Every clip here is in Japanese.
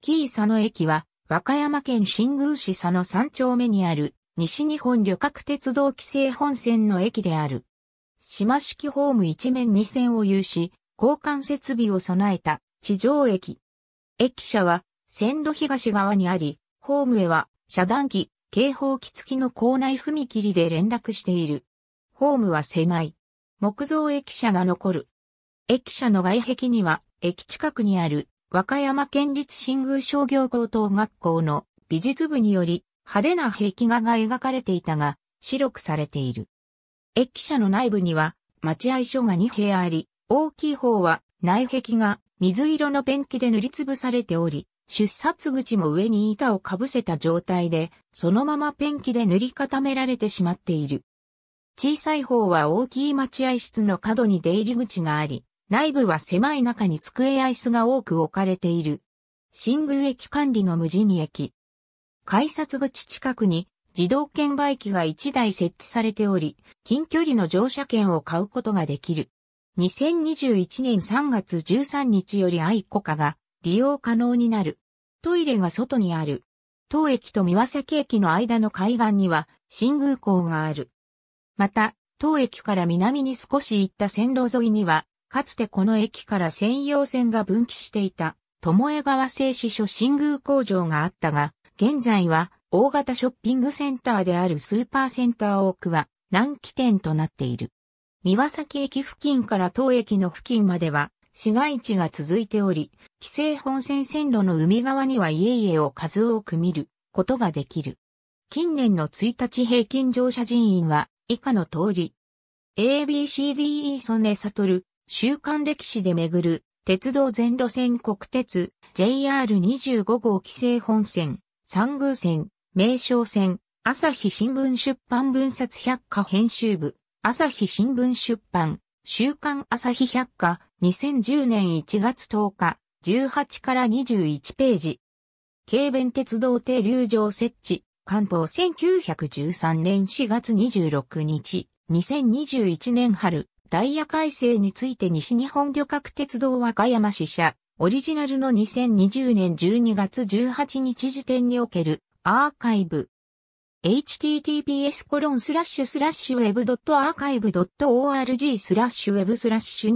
紀伊佐野駅は、和歌山県新宮市佐野3丁目にある、西日本旅客鉄道規制本線の駅である。島式ホーム一面2線を有し、交換設備を備えた地上駅。駅舎は線路東側にあり、ホームへは遮断機、警報機付きの構内踏切で連絡している。ホームは狭い。木造駅舎が残る。駅舎の外壁には、駅近くにある和歌山県立新宮商業高等学校の美術部により派手な壁画が描かれていたが、白くされている。駅舎の内部には待合所が2部屋あり、大きい方は内壁が水色のペンキで塗りつぶされており、出札口も上に板をかぶせた状態で、そのままペンキで塗り固められてしまっている。小さい方は大きい待合室の角に出入り口があり、内部は狭い中に机や椅子が多く置かれている。新宮駅管理の無人駅。改札口近くに自動券売機が1台設置されており、近距離の乗車券を買うことができる。2021年3月13日より愛子化が利用可能になる。トイレが外にある。当駅と宮崎駅の間の海岸には新宮港がある。また、当駅から南に少し行った線路沿いにはかつてこの駅から専用線が分岐していた、巴川製紙所新宮工場があったが、現在は大型ショッピングセンターであるスーパーセンターオークは南起点となっている。三崎駅付近から当駅の付近までは市街地が続いており、規制本線線路の海側には家々を数多く見ることができる。近年の1日平均乗車人員は以下の通り、ABCDE 曽根悟、週刊歴史で巡る、鉄道全路線国鉄、JR25 号規制本線、三宮線、名称線、朝日新聞出版文冊百科編集部、朝日新聞出版、週刊朝日百科、2010年1月10日、18から21ページ。軽便鉄道停留場設置、関東1913年4月26日、2021年春、ダイヤ改正について西日本旅客鉄道和歌山支社、オリジナルの2020年12月18日時点におけるアーカイブ。https コロンスラッシュスラッシュウェブドットアーカイブドット org スラッシュウェブスラッシュ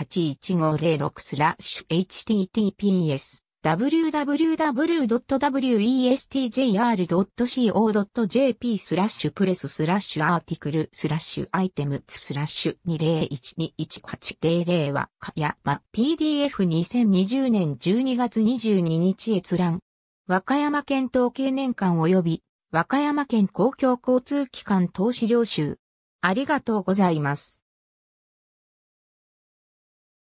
20201218081506スラッシュ https www.westjr.co.jp スラッシュプレススラッシュアーティクルスラッシュアイテムスラッシュ20121800は、かやま PDF2020 年12月22日閲覧。和歌山県統計年間及び、和歌山県公共交通機関投資領収。ありがとうございます。